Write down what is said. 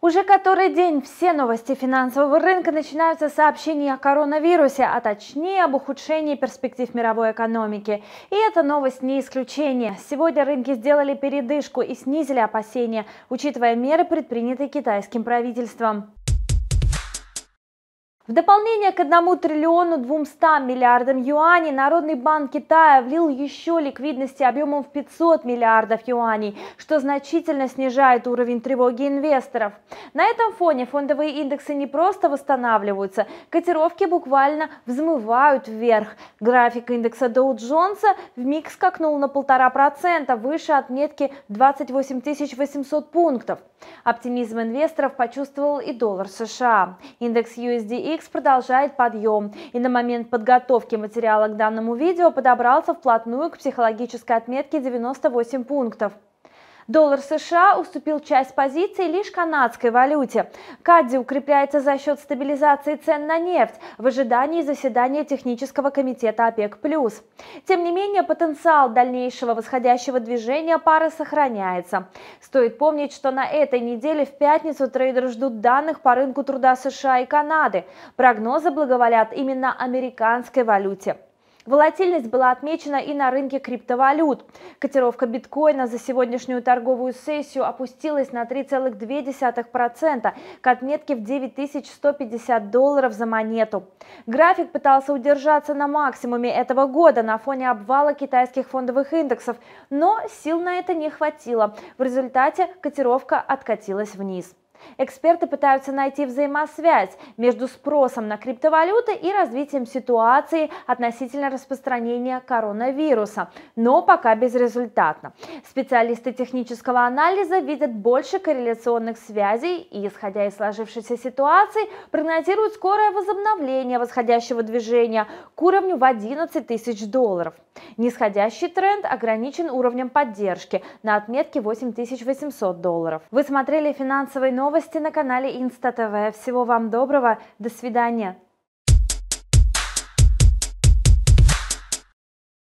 Уже который день все новости финансового рынка начинаются с сообщений о коронавирусе, а точнее об ухудшении перспектив мировой экономики. И эта новость не исключение. Сегодня рынки сделали передышку и снизили опасения, учитывая меры, предпринятые китайским правительством. В дополнение к 1 триллиону 200 миллиардам юаней Народный банк Китая влил еще ликвидности объемом в 500 миллиардов юаней, что значительно снижает уровень тревоги инвесторов. На этом фоне фондовые индексы не просто восстанавливаются, котировки буквально взмывают вверх. График индекса Доу Джонса в миг скакнул на 1,5% выше отметки 28 800 пунктов. Оптимизм инвесторов почувствовал и доллар США. Индекс USDX Яндекс продолжает подъем и на момент подготовки материала к данному видео подобрался вплотную к психологической отметке 98 пунктов. Доллар США уступил часть позиций лишь канадской валюте. Кадди укрепляется за счет стабилизации цен на нефть в ожидании заседания технического комитета ОПЕК+. Тем не менее, потенциал дальнейшего восходящего движения пары сохраняется. Стоит помнить, что на этой неделе в пятницу трейдеры ждут данных по рынку труда США и Канады. Прогнозы благоволят именно американской валюте. Волатильность была отмечена и на рынке криптовалют. Котировка биткоина за сегодняшнюю торговую сессию опустилась на 3,2% к отметке в 9150 долларов за монету. График пытался удержаться на максимуме этого года на фоне обвала китайских фондовых индексов, но сил на это не хватило. В результате котировка откатилась вниз. Эксперты пытаются найти взаимосвязь между спросом на криптовалюты и развитием ситуации относительно распространения коронавируса, но пока безрезультатно. Специалисты технического анализа видят больше корреляционных связей и, исходя из сложившейся ситуации, прогнозируют скорое возобновление восходящего движения к уровню в 11 тысяч долларов. Нисходящий тренд ограничен уровнем поддержки на отметке 8800 долларов. Вы смотрели финансовые новости новости на канале Инста ТВ. Всего вам доброго, до свидания.